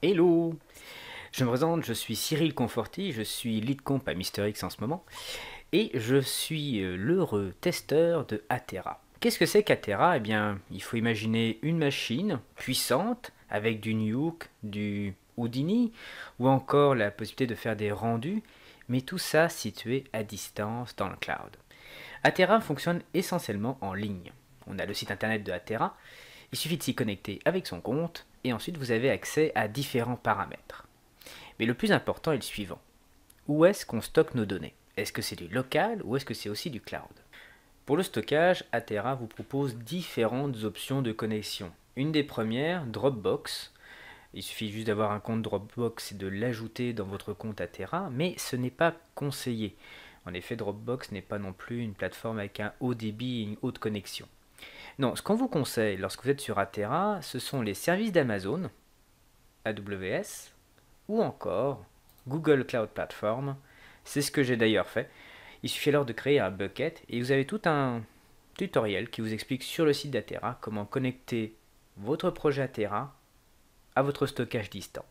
Hello Je me présente, je suis Cyril Conforti, je suis lead comp à Mysterix en ce moment, et je suis euh, l'heureux testeur de Atera. Qu'est-ce que c'est qu'Atera Eh bien, il faut imaginer une machine puissante, avec du Nuke, du Houdini, ou encore la possibilité de faire des rendus, mais tout ça situé à distance dans le cloud. Atera fonctionne essentiellement en ligne. On a le site internet de Atera, il suffit de s'y connecter avec son compte et ensuite vous avez accès à différents paramètres. Mais le plus important est le suivant. Où est-ce qu'on stocke nos données Est-ce que c'est du local ou est-ce que c'est aussi du cloud Pour le stockage, Atera vous propose différentes options de connexion. Une des premières, Dropbox. Il suffit juste d'avoir un compte Dropbox et de l'ajouter dans votre compte Atera, mais ce n'est pas conseillé. En effet, Dropbox n'est pas non plus une plateforme avec un haut débit et une haute connexion. Non, ce qu'on vous conseille lorsque vous êtes sur Atera, ce sont les services d'Amazon, AWS, ou encore Google Cloud Platform. C'est ce que j'ai d'ailleurs fait. Il suffit alors de créer un bucket et vous avez tout un tutoriel qui vous explique sur le site d'Atera comment connecter votre projet Atera à votre stockage distant.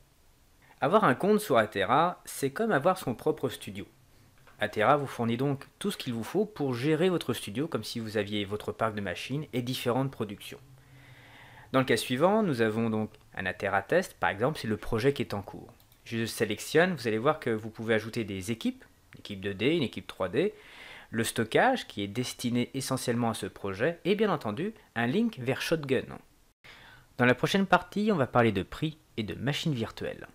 Avoir un compte sur Atera, c'est comme avoir son propre studio. Atera vous fournit donc tout ce qu'il vous faut pour gérer votre studio comme si vous aviez votre parc de machines et différentes productions. Dans le cas suivant, nous avons donc un Atera Test, par exemple, c'est le projet qui est en cours. Je sélectionne, vous allez voir que vous pouvez ajouter des équipes, une équipe 2D, une équipe 3D, le stockage qui est destiné essentiellement à ce projet, et bien entendu, un link vers Shotgun. Dans la prochaine partie, on va parler de prix et de machines virtuelles.